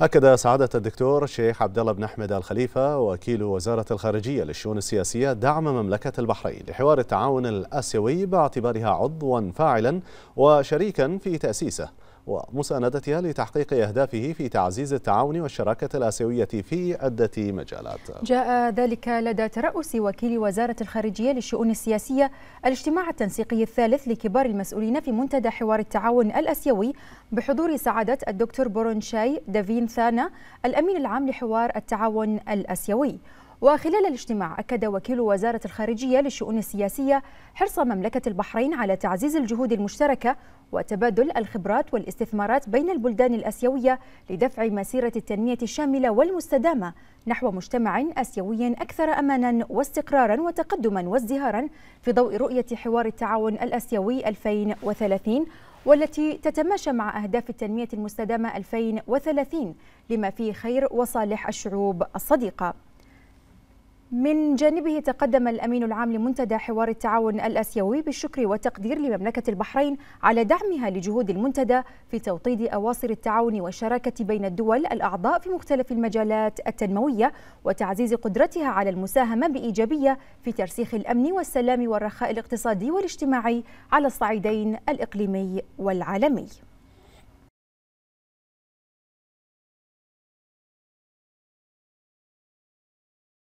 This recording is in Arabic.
أكد سعادة الدكتور الشيخ عبد الله بن أحمد الخليفة وكيل وزارة الخارجية للشؤون السياسية دعم مملكة البحرين لحوار التعاون الآسيوي باعتبارها عضوا فاعلا وشريكا في تأسيسه ومساندتها لتحقيق أهدافه في تعزيز التعاون والشراكة الآسيوية في عدة مجالات جاء ذلك لدى ترأس وكيل وزارة الخارجية للشؤون السياسية الاجتماع التنسيقي الثالث لكبار المسؤولين في منتدى حوار التعاون الآسيوي بحضور سعادة الدكتور بورونشاي دافين ثانا الأمين العام لحوار التعاون الآسيوي وخلال الاجتماع أكد وكيل وزارة الخارجية للشؤون السياسية حرص مملكة البحرين على تعزيز الجهود المشتركة وتبادل الخبرات والاستثمارات بين البلدان الاسيويه لدفع مسيره التنميه الشامله والمستدامه نحو مجتمع اسيوي اكثر امانا واستقرارا وتقدما وازدهارا في ضوء رؤيه حوار التعاون الاسيوي 2030 والتي تتماشى مع أهداف التنمية المستدامة 2030 لما فيه خير وصالح الشعوب الصديقة من جانبه تقدم الأمين العام لمنتدى حوار التعاون الأسيوي بالشكر والتقدير لمملكة البحرين على دعمها لجهود المنتدى في توطيد أواصر التعاون والشراكة بين الدول الأعضاء في مختلف المجالات التنموية وتعزيز قدرتها على المساهمة بإيجابية في ترسيخ الأمن والسلام والرخاء الاقتصادي والاجتماعي على الصعيدين الإقليمي والعالمي